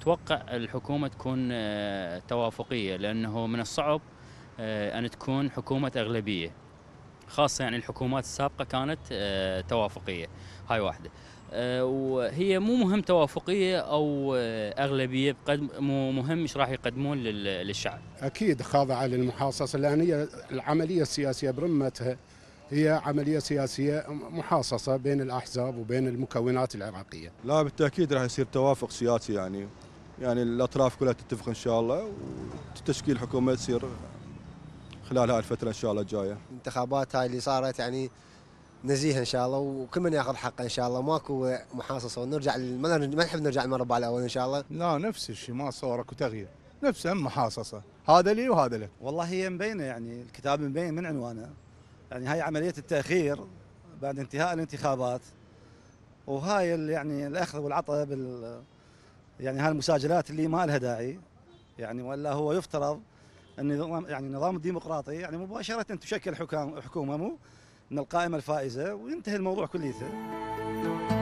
اتوقع الحكومه تكون آه، توافقيه لانه من الصعب آه، ان تكون حكومه اغلبيه خاصه يعني الحكومات السابقه كانت آه، توافقيه هاي واحده وهي مو مهم توافقيه او اغلبيه مو مهم ايش راح يقدمون للشعب اكيد خاضعه للمحاصصه لان هي العمليه السياسيه برمتها هي عمليه سياسيه محاصصه بين الاحزاب وبين المكونات العراقيه لا بالتاكيد راح يصير توافق سياسي يعني يعني الاطراف كلها تتفق ان شاء الله وتشكيل حكومه تصير خلال هاي الفتره ان شاء الله الجايه. الانتخابات هاي اللي صارت يعني نزيهه ان شاء الله وكل من ياخذ حقه ان شاء الله ماكو محاصصه ونرجع ما نحب نرجع المربع الاول ان شاء الله. لا نفس الشيء ما صار اكو تغيير نفس محاصصه هذا لي وهذا لك. والله هي مبينه يعني الكتاب مبين من عنوانه يعني هاي عمليه التاخير بعد انتهاء الانتخابات وهاي يعني الاخذ والعطاء بال يعني هالمساجلات اللي ما لها داعي يعني ولا هو يفترض ان نظام يعني النظام الديمقراطي يعني مباشره تشكل حكام حكومه مو من القائمه الفائزه وينتهي الموضوع كليته.